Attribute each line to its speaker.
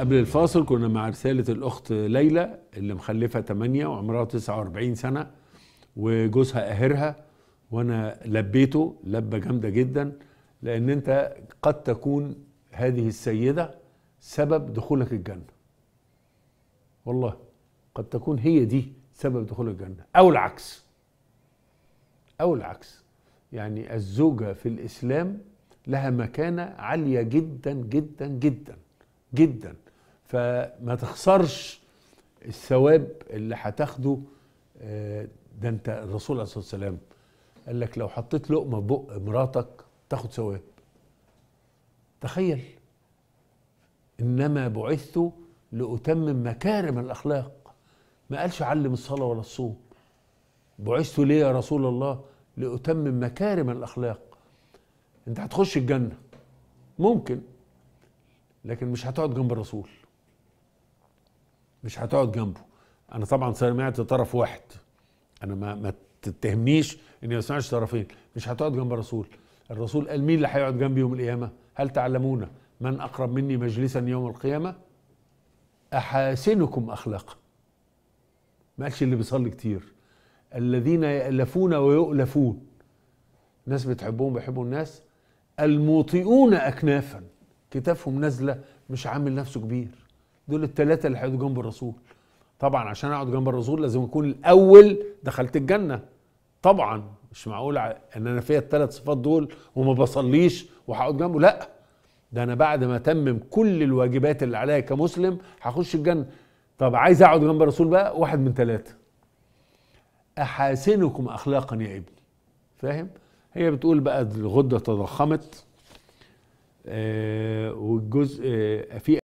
Speaker 1: قبل الفاصل كنا مع رسالة الأخت ليلى اللي مخلفة 8 وعمرها 49 سنة وجوزها قاهرها وأنا لبيته لبة جامدة جدا لأن أنت قد تكون هذه السيدة سبب دخولك الجنة والله قد تكون هي دي سبب دخول الجنة أو العكس أو العكس يعني الزوجة في الإسلام لها مكانة عالية جدا جدا جدا جدا فما تخسرش الثواب اللي هتاخده آه، ده انت الرسول عليه الصلاه والسلام قال لك لو حطيت لقمه في بق مراتك تاخد ثواب تخيل انما بعثت لاتمم مكارم الاخلاق ما قالش علم الصلاه ولا الصوم بعثت ليه يا رسول الله لاتمم مكارم الاخلاق انت هتخش الجنه ممكن لكن مش هتقعد جنب الرسول مش هتقعد جنبه انا طبعا سمعت طرف واحد انا ما, ما تتهمنيش اني ما سمعتش طرفين مش هتقعد جنب الرسول الرسول قال مين اللي هيقعد جنبي يوم القيامه هل تعلمون من اقرب مني مجلسا يوم القيامه احاسنكم اخلاقا ما قالش اللي بيصلي كتير الذين يألفون ويؤلفون ناس بتحبهم بيحبوا الناس الموطئون اكنافا كتافهم نازله مش عامل نفسه كبير دول الثلاثه اللي هيقعدوا جنب الرسول طبعا عشان اقعد جنب الرسول لازم اكون الاول دخلت الجنه طبعا مش معقول ان انا فيا الثلاث صفات دول وما بصليش وهقعد جنبه لا ده انا بعد ما اتمم كل الواجبات اللي عليا كمسلم هخش الجنه طب عايز اقعد جنب الرسول بقى واحد من ثلاثه احاسنكم اخلاقا يا ابني فاهم هي بتقول بقى الغده تضخمت آه والجزء آه في